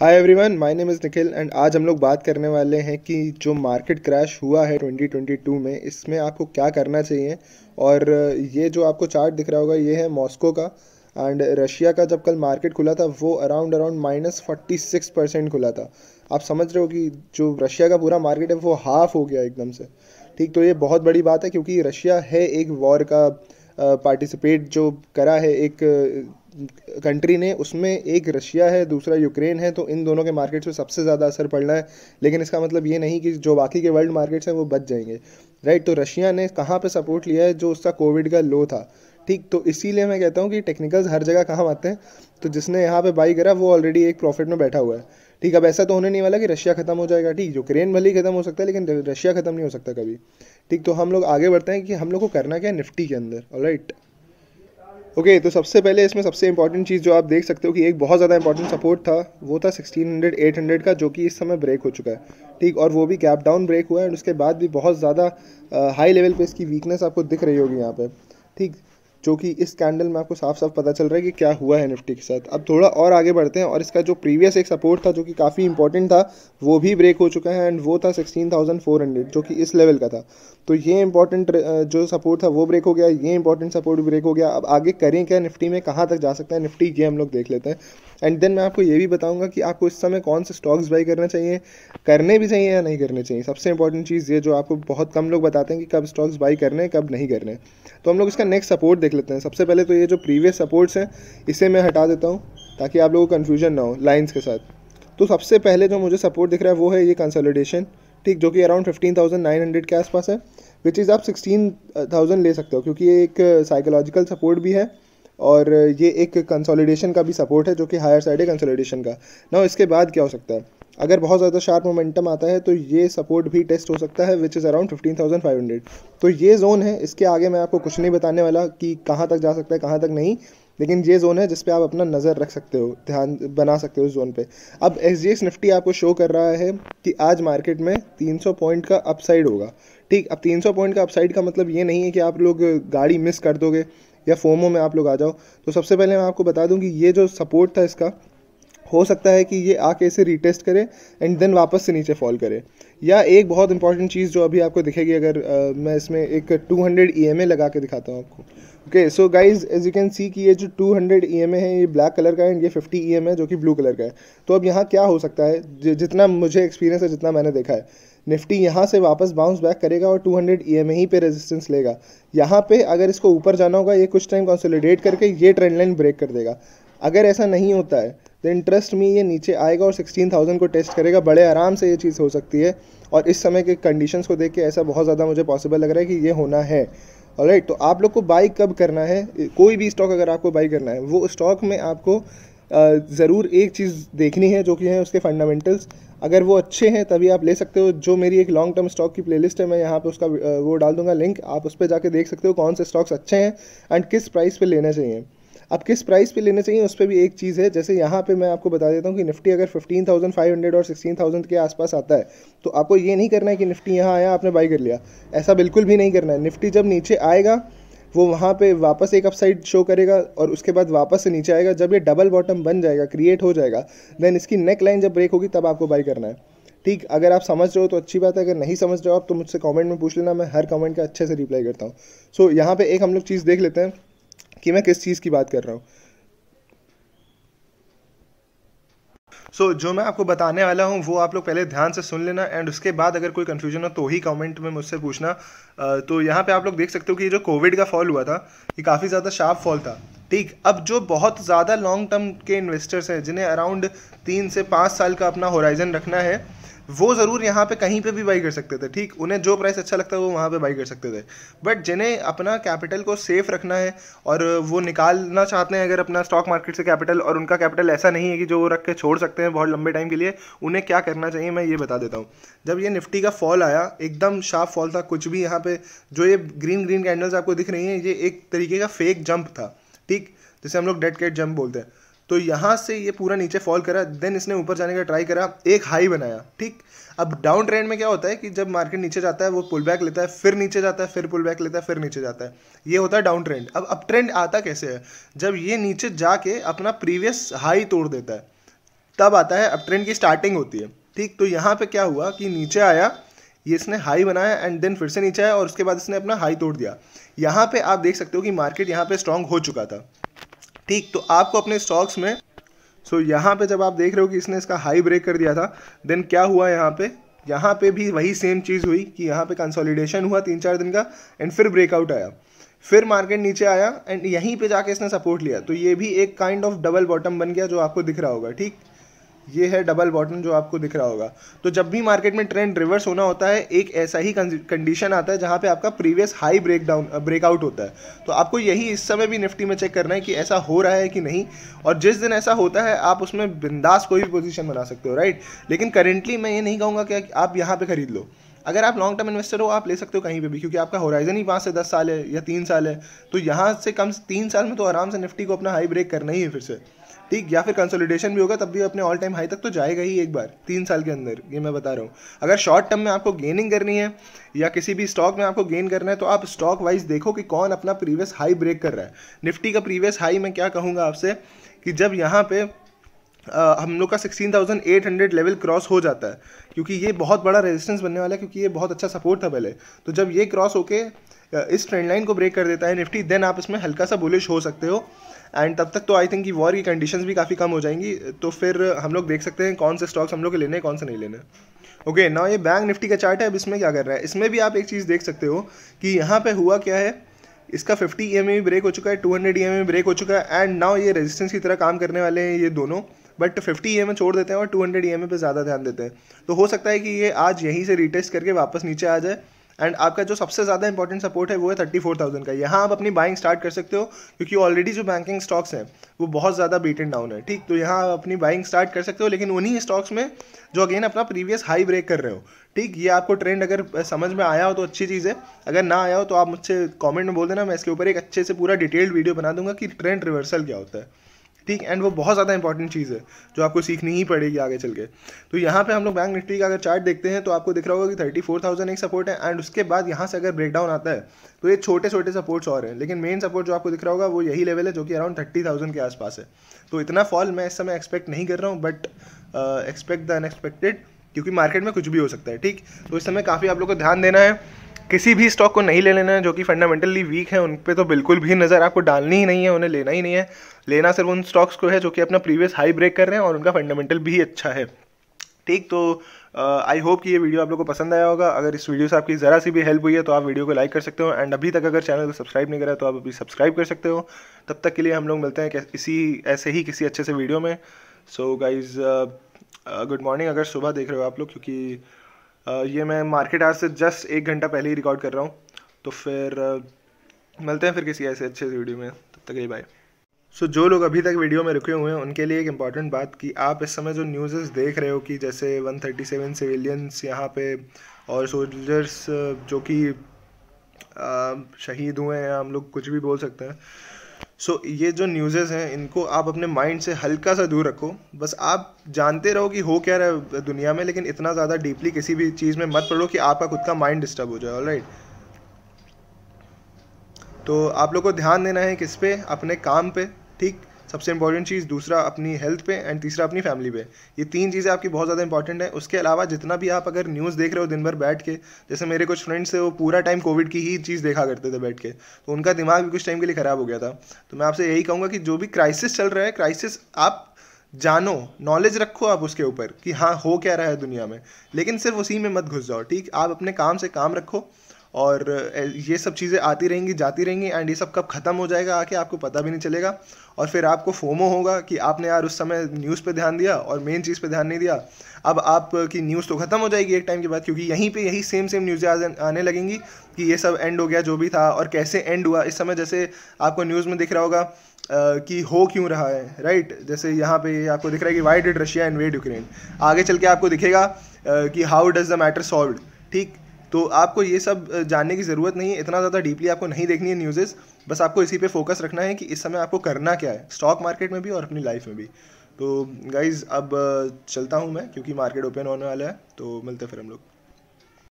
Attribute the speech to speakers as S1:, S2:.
S1: hi everyone my name is Nikhil and आज हम लोग बात करने वाले हैं कि जो मार्केट क्रैश हुआ है 2022 में इसमें आपको क्या करना चाहिए और ये जो आपको चार्ट दिख रहा होगा ये है मॉस्को का एंड रशिया का जब कल मार्केट खुला था वो around around minus forty six percent खुला था आप समझ रहे हो कि जो रशिया का पूरा मार्केट है वो हाफ हो गया एकदम से ठीक तो ये बहुत बड़ी बात है क्योंकि रशिया है एक वॉर का पार्टिसिपेट जो करा है एक कंट्री ने उसमें एक रशिया है दूसरा यूक्रेन है तो इन दोनों के मार्केट्स पे सबसे ज़्यादा असर पड़ रहा है लेकिन इसका मतलब ये नहीं कि जो बाकी के वर्ल्ड मार्केट्स हैं वो बच जाएंगे राइट तो रशिया ने कहाँ पे सपोर्ट लिया है जो उसका कोविड का लो था ठीक तो इसीलिए मैं कहता हूँ कि टेक्निकल्स हर जगह कहाँ आते हैं तो जिसने यहाँ पे बाई करा वो ऑलरेडी एक प्रॉफिट में बैठा हुआ है ठीक अब ऐसा तो होने नहीं वाला कि रशिया ख़त्म हो जाएगा ठीक यूक्रेन भले ही ख़त्म हो सकता है लेकिन रशिया ख़त्म नहीं हो सकता कभी ठीक तो हम लोग आगे बढ़ते हैं कि हम लोग को करना क्या है निफ्टी के अंदर ऑलराइट ओके okay, तो सबसे पहले इसमें सबसे इंपॉर्टेंट चीज़ जो आप देख सकते हो कि एक बहुत ज़्यादा इंपॉर्टेंट सपोर्ट था वो था 1600 800 का जो कि इस समय ब्रेक हो चुका है ठीक और वो भी गैप डाउन ब्रेक हुआ है एंड उसके बाद भी बहुत ज़्यादा हाई लेवल पे इसकी वीकनेस आपको दिख रही होगी यहाँ पे ठीक जो कि इस कैंडल में आपको साफ साफ पता चल रहा है कि क्या हुआ है निफ्टी के साथ अब थोड़ा और आगे बढ़ते हैं और इसका जो प्रीवियस एक सपोर्ट था जो कि काफ़ी इंपॉर्टेंट था वो भी ब्रेक हो चुका है एंड वो था हंड्रेड जो कि इस लेवल का था तो ये इंपॉर्टेंट जो सपोर्ट था वो ब्रेक हो गया ये इंपॉर्टेंट सपोर्ट ब्रेक हो गया अब आगे करें क्या निफ्टी में कहाँ तक जा सकता है निफ्टी ये हम लोग देख लेते हैं एंड देन मैं आपको ये भी बताऊंगा कि आपको इस समय कौन से स्टॉक्स बाई करना चाहिए करने भी चाहिए या नहीं करने चाहिए सबसे इंपॉर्टेंट चीज़ ये जो आपको बहुत कम लोग बताते हैं कि कब स्टॉक्स बाई करने हैं कब नहीं करने तो हम लोग इसका नेक्स्ट सपोर्ट देख लेते हैं सबसे पहले तो ये जो प्रीवियस सपोर्ट्स हैं इसे मैं हटा देता हूँ ताकि आप लोगों को कन्फ्यूजन ना हो लाइन्स के साथ तो सबसे पहले जो मुझे सपोर्ट दिख रहा है वो है ये कंसोलिडेशन ठीक जो कि around fifteen thousand nine hundred के आसपास है विच इज़ आप सिक्सटीन थाउजेंड ले सकते हो क्योंकि ये एक साइकोलॉजिकल सपोर्ट भी है और ये एक कंसोलिडेशन का भी सपोर्ट है जो कि हायर साइड है कंसोलिडेशन का ना इसके बाद क्या हो सकता है अगर बहुत ज़्यादा शार्प मोमेंटम आता है तो ये सपोर्ट भी टेस्ट हो सकता है which is around fifteen thousand five hundred तो ये जोन है इसके आगे मैं आपको कुछ नहीं बताने वाला कि कहाँ तक जा सकता है कहाँ तक नहीं लेकिन ये जोन है जिस पर आप अपना नज़र रख सकते हो ध्यान बना सकते हो उस जोन पे अब एस जी एक्स निफ्टी आपको शो कर रहा है कि आज मार्केट में 300 पॉइंट का अपसाइड होगा ठीक अब 300 पॉइंट का अपसाइड का मतलब ये नहीं है कि आप लोग गाड़ी मिस कर दोगे या फोमो में आप लोग आ जाओ तो सबसे पहले मैं आपको बता दूँ कि ये जो सपोर्ट था इसका हो सकता है कि ये आके इसे रीटेस्ट करे एंड देन वापस से नीचे फॉल करे या एक बहुत इंपॉर्टेंट चीज़ जो अभी आपको दिखेगी अगर आ, मैं इसमें एक 200 हंड्रेड e लगा के दिखाता हूँ आपको okay so guys as you can see कि ये जो 200 हंड्रेड ई एम ए है ये ब्लैक कलर का है एंड ये 50 ई एम है जो कि ब्लू कलर का है तो अब यहाँ क्या हो सकता है जितना मुझे एक्सपीरियंस है जितना मैंने देखा है निफ्टी यहाँ से वापस बाउंस बैक करेगा और 200 हंड्रेड ई एम ही पे रेजिस्टेंस लेगा यहाँ पे अगर इसको ऊपर जाना होगा ये कुछ टाइम कॉन्सोलीडेट करके ये ट्रेंड लाइन ब्रेक कर देगा अगर ऐसा नहीं होता है तो इंटरेस्ट में ये नीचे आएगा और सिक्सटीन थाउजेंड को टेस्ट करेगा बड़े आराम से ये चीज़ हो सकती है और इस समय के कंडीशंस को देख के ऐसा बहुत ज़्यादा मुझे पॉसिबल लग रहा है कि ये होना है और तो आप लोग को बाई कब करना है कोई भी स्टॉक अगर आपको बाई करना है वो स्टॉक में आपको ज़रूर एक चीज़ देखनी है जो कि है उसके फंडामेंटल्स अगर वो अच्छे हैं तभी आप ले सकते हो जो मेरी एक लॉन्ग टर्म स्टॉक की प्लेलिस्ट है मैं यहाँ पे उसका वो डाल दूंगा लिंक आप उस पर जाके देख सकते हो कौन से स्टॉक्स अच्छे हैं एंड किस प्राइस पे लेना चाहिए अब किस प्राइस पे लेने चाहिए उस पर भी एक चीज़ है जैसे यहाँ पे मैं आपको बता देता हूँ कि निफ्टी अगर 15,500 और 16,000 के आसपास आता है तो आपको ये नहीं करना है कि निफ्टी यहाँ आया आपने बाई कर लिया ऐसा बिल्कुल भी नहीं करना है निफ्टी जब नीचे आएगा वो वहाँ पे वापस एक अपसाइड शो करेगा और उसके बाद वापस से नीचे आएगा जब ये डबल बॉटम बन जाएगा क्रिएट हो जाएगा देन इसकी नेक लाइन जब ब्रेक होगी तब आपको बाई करना है ठीक अगर आप समझ रहे हो तो अच्छी बात है अगर नहीं समझ रहे हो आप तो मुझसे कमेंट में पूछ लेना मैं हर कमेंट का अच्छे से रिप्लाई करता हूँ सो so, यहाँ पे एक हम लोग चीज़ देख लेते हैं कि मैं किस चीज़ की बात कर रहा हूँ सो so, जो मैं आपको बताने वाला हूँ वो आप लोग पहले ध्यान से सुन लेना एंड उसके बाद अगर कोई कन्फ्यूजन हो तो ही कमेंट में मुझसे पूछना तो यहाँ पे आप लोग देख सकते हो कि जो कोविड का फॉल हुआ था ये काफ़ी ज़्यादा शार्प फॉल था ठीक अब जो बहुत ज़्यादा लॉन्ग टर्म के इन्वेस्टर्स हैं जिन्हें अराउंड तीन से पाँच साल का अपना होराइजन रखना है वो ज़रूर यहाँ पे कहीं पे भी बाई कर सकते थे ठीक उन्हें जो प्राइस अच्छा लगता है वो वहाँ पे बाई कर सकते थे बट जिन्हें अपना कैपिटल को सेफ रखना है और वो निकालना चाहते हैं अगर अपना स्टॉक मार्केट से कैपिटल और उनका कैपिटल ऐसा नहीं है कि जो वो रख के छोड़ सकते हैं बहुत लंबे टाइम के लिए उन्हें क्या करना चाहिए मैं ये बता देता हूँ जब ये निफ्टी का फॉल आया एकदम शार्प फॉल था कुछ भी यहाँ पर जो ये ग्रीन ग्रीन कैंडल्स आपको दिख रही हैं ये एक तरीके का फेक जंप था ठीक जिसे हम लोग डेड कैट जंप बोलते हैं तो यहाँ से ये पूरा नीचे फॉल करा देन इसने ऊपर जाने का ट्राई करा एक हाई बनाया ठीक अब डाउन ट्रेंड में क्या होता है कि जब मार्केट नीचे जाता है वो पुल बैक लेता है फिर नीचे जाता है फिर पुल बैक लेता है फिर नीचे जाता है ये होता है डाउन ट्रेंड अब अप ट्रेंड आता कैसे है जब ये नीचे जाके अपना प्रीवियस हाई तोड़ देता है तब आता है अप ट्रेंड की स्टार्टिंग होती है ठीक तो यहाँ पे क्या हुआ कि नीचे आया ये इसने हाई बनाया एंड देन फिर से नीचे आया और उसके बाद इसने अपना हाई तोड़ दिया यहाँ पे आप देख सकते हो कि मार्केट यहाँ पे स्ट्रांग हो चुका था ठीक तो आपको अपने स्टॉक्स में सो so, यहाँ पे जब आप देख रहे हो कि इसने इसका हाई ब्रेक कर दिया था देन क्या हुआ यहाँ पे यहाँ पे भी वही सेम चीज़ हुई कि यहाँ पे कंसोलिडेशन हुआ तीन चार दिन का एंड फिर ब्रेकआउट आया फिर मार्केट नीचे आया एंड यहीं पे जाके इसने सपोर्ट लिया तो ये भी एक काइंड ऑफ डबल बॉटम बन गया जो आपको दिख रहा होगा ठीक ये है डबल बॉटम जो आपको दिख रहा होगा तो जब भी मार्केट में ट्रेंड रिवर्स होना होता है एक ऐसा ही कंडीशन आता है जहाँ पे आपका previous high break down breakout होता है तो आपको यही इस समय भी निफ्टी में चेक करना है कि ऐसा हो रहा है कि नहीं और जिस दिन ऐसा होता है आप उसमें बिंदास कोई भी पोजिशन बना सकते हो राइट लेकिन करेंटली मैं ये नहीं कहूँगा कि आप यहाँ पर खरीद लो अगर आप लॉन्ग टर्म इन्वेस्टर हो आप ले सकते हो कहीं पे भी क्योंकि आपका होराइजन ही पाँच से दस साल है या तीन साल है तो यहाँ से कम से तीन साल में तो आराम से निफ्टी को अपना हाई ब्रेक करना ही है फिर से ठीक या फिर कंसोलिडेशन भी होगा तब भी अपने ऑल टाइम हाई तक तो जाएगा ही एक बार तीन साल के अंदर ये मैं बता रहा हूँ अगर शॉर्ट टर्म में आपको गेनिंग करनी है या किसी भी स्टॉक में आपको गेन करना है तो आप स्टॉक वाइज देखो कि कौन अपना प्रीवियस हाई ब्रेक कर रहा है निफ्टी का प्रीवियस हाई मैं क्या कहूँगा आपसे कि जब यहाँ पे Uh, हम लोग का 16,800 लेवल क्रॉस हो जाता है क्योंकि ये बहुत बड़ा रेजिस्टेंस बनने वाला है क्योंकि ये बहुत अच्छा सपोर्ट था पहले तो जब ये क्रॉस होके इस ट्रेंड लाइन को ब्रेक कर देता है निफ्टी देन आप इसमें हल्का सा बुलिश हो सकते हो एंड तब तक तो आई थिंक कि वॉर की कंडीशन भी काफ़ी कम हो जाएंगी तो फिर हम लोग देख सकते हैं कौन से स्टॉक्स हम लोग के लेने हैं कौन से नहीं लेने ओके ना ये बैंक निफ्टी का चार्ट है अब इसमें क्या कर रहा है इसमें भी आप एक चीज़ देख सकते हो कि यहाँ पर हुआ क्या है इसका 50 ई एम ब्रेक हो चुका है 200 हंड्रेड ई ब्रेक हो चुका है एंड नाउ ये रेजिस्टेंस की तरह काम करने वाले हैं ये दोनों बट 50 ई एम छोड़ देते हैं और 200 हंड्रेड ई पे ज़्यादा ध्यान देते हैं तो हो सकता है कि ये आज यहीं से रिटेस्ट करके वापस नीचे आ जाए एंड आपका जो सबसे ज़्यादा इंपॉर्टेंट सपोर्ट है वो है थर्टी फोर थाउजेंड का यहाँ आप अपनी बाइंग स्टार्ट कर सकते हो क्योंकि ऑलरेडी जो बैंकिंग स्टॉक्स हैं वो बहुत ज़्यादा एंड डाउन है ठीक तो यहाँ आप अपनी बाइंग स्टार्ट कर सकते हो लेकिन उन्हीं स्टॉक्स में जो अगेन अपना प्रीवियस हाई ब्रेक कर रहे हो ठीक ये आपको ट्रेंड अगर समझ में आया हो तो अच्छी चीज़ है अगर ना आया हो तो आप मुझसे कॉमेंट में बोल देना मैं इसके ऊपर एक अच्छे से पूरा डिटेल्ड वीडियो बना दूंगा कि ट्रेंड रिवर्सल क्या होता है ठीक एंड वो बहुत ज़्यादा इंपॉर्टेंट चीज़ है जो आपको सीखनी ही पड़ेगी आगे चल के तो यहाँ पे हम लोग बैंक निफ्टी का अगर चार्ट देखते हैं तो आपको दिख रहा होगा कि थर्टी फोर थाउजेंड एक सपोर्ट है एंड उसके बाद यहाँ से अगर ब्रेकडाउन आता है तो ये छोटे छोटे सपोर्ट्स और हैं लेकिन मेन सपोर्ट जो आपको दिख रहा होगा वो यही लेवल है जो कि अराउंड थर्टी थाउजेंड के आसपास है तो इतना फॉल मैं इस समय एक्सपेक्ट नहीं कर रहा हूँ बट एक्सपेक्ट द अनएक्सपेक्टेड क्योंकि मार्केट में कुछ भी हो सकता है ठीक तो इस समय काफ़ी आप लोग को ध्यान देना है किसी भी स्टॉक को नहीं ले लेना है जो कि फंडामेंटली वीक है उन पर तो बिल्कुल भी नज़र आपको डालनी ही नहीं है उन्हें लेना ही नहीं है लेना सिर्फ उन स्टॉक्स को है जो कि अपना प्रीवियस हाई ब्रेक कर रहे हैं और उनका फंडामेंटल भी अच्छा है ठीक तो आई होप कि ये वीडियो आप लोगों को पसंद आया होगा अगर इस वीडियो से आपकी ज़रा सी भी हेल्प हुई है तो आप वीडियो को लाइक कर सकते हो एंड अभी तक अगर चैनल को सब्सक्राइब नहीं करा तो आप अभी सब्सक्राइब कर सकते हो तब तक के लिए हम लोग मिलते हैं इसी ऐसे ही किसी अच्छे से वीडियो में सो गाइज़ गुड मॉर्निंग अगर सुबह देख रहे हो आप लोग क्योंकि ये मैं मार्केट आज से जस्ट एक घंटा पहले ही रिकॉर्ड कर रहा हूँ तो फिर मिलते हैं फिर किसी ऐसे अच्छे से वीडियो में तब तक ही बाय सो जो लोग अभी तक वीडियो में रुके हुए हैं उनके लिए एक इम्पॉर्टेंट बात कि आप इस समय जो न्यूज़ेस देख रहे हो कि जैसे 137 सिविलियंस यहाँ पे और सोल्जर्स जो कि शहीद हुए हैं हम लोग कुछ भी बोल सकते हैं सो so, ये जो न्यूज़ेज़ हैं इनको आप अपने माइंड से हल्का सा दूर रखो बस आप जानते रहो कि हो क्या रहा है दुनिया में लेकिन इतना ज़्यादा डीपली किसी भी चीज़ में मत पढ़ो कि आपका खुद का माइंड डिस्टर्ब हो जाए ऑल राइट तो आप लोग को ध्यान देना है किस पे अपने काम पे ठीक सबसे इंपॉर्टेंट चीज़ दूसरा अपनी हेल्थ पे एंड तीसरा अपनी फैमिली पे ये तीन चीज़ें आपकी बहुत ज़्यादा इंपॉर्टेंट है उसके अलावा जितना भी आप अगर न्यूज़ देख रहे हो दिन भर बैठ के जैसे मेरे कुछ फ्रेंड्स थे वो पूरा टाइम कोविड की ही चीज़ देखा करते थे बैठ के तो उनका दिमाग भी कुछ टाइम के लिए ख़राब हो गया था तो मैं आपसे यही कहूँगा कि जो भी क्राइसिस चल रहा है क्राइसिस आप जानो नॉलेज रखो आप उसके ऊपर कि हाँ हो क्या रहा है दुनिया में लेकिन सिर्फ उसी में मत घुस जाओ ठीक आप अपने काम से काम रखो और ये सब चीज़ें आती रहेंगी जाती रहेंगी एंड ये सब कब ख़त्म हो जाएगा आके आपको पता भी नहीं चलेगा और फिर आपको फोमो होगा कि आपने यार उस समय न्यूज़ पे ध्यान दिया और मेन चीज़ पे ध्यान नहीं दिया अब आपकी न्यूज़ तो ख़त्म हो जाएगी एक टाइम के बाद क्योंकि यहीं पे यही सेम सेम न्यूज़ें आने लगेंगी कि ये सब एंड हो गया जो भी था और कैसे एंड हुआ इस समय जैसे आपको न्यूज़ में दिख रहा होगा कि हो क्यों रहा है राइट जैसे यहाँ पे आपको दिख रहा है कि why did Russia invade Ukraine आगे चल के आपको दिखेगा कि how does the matter solve ठीक तो आपको ये सब जानने की ज़रूरत नहीं है इतना ज़्यादा डीपली आपको नहीं देखनी है न्यूज़ेस बस आपको इसी पे फोकस रखना है कि इस समय आपको करना क्या है स्टॉक मार्केट में भी और अपनी लाइफ में भी तो गाइज़ अब चलता हूँ मैं क्योंकि मार्केट ओपन होने वाला है तो मिलते फिर हम लोग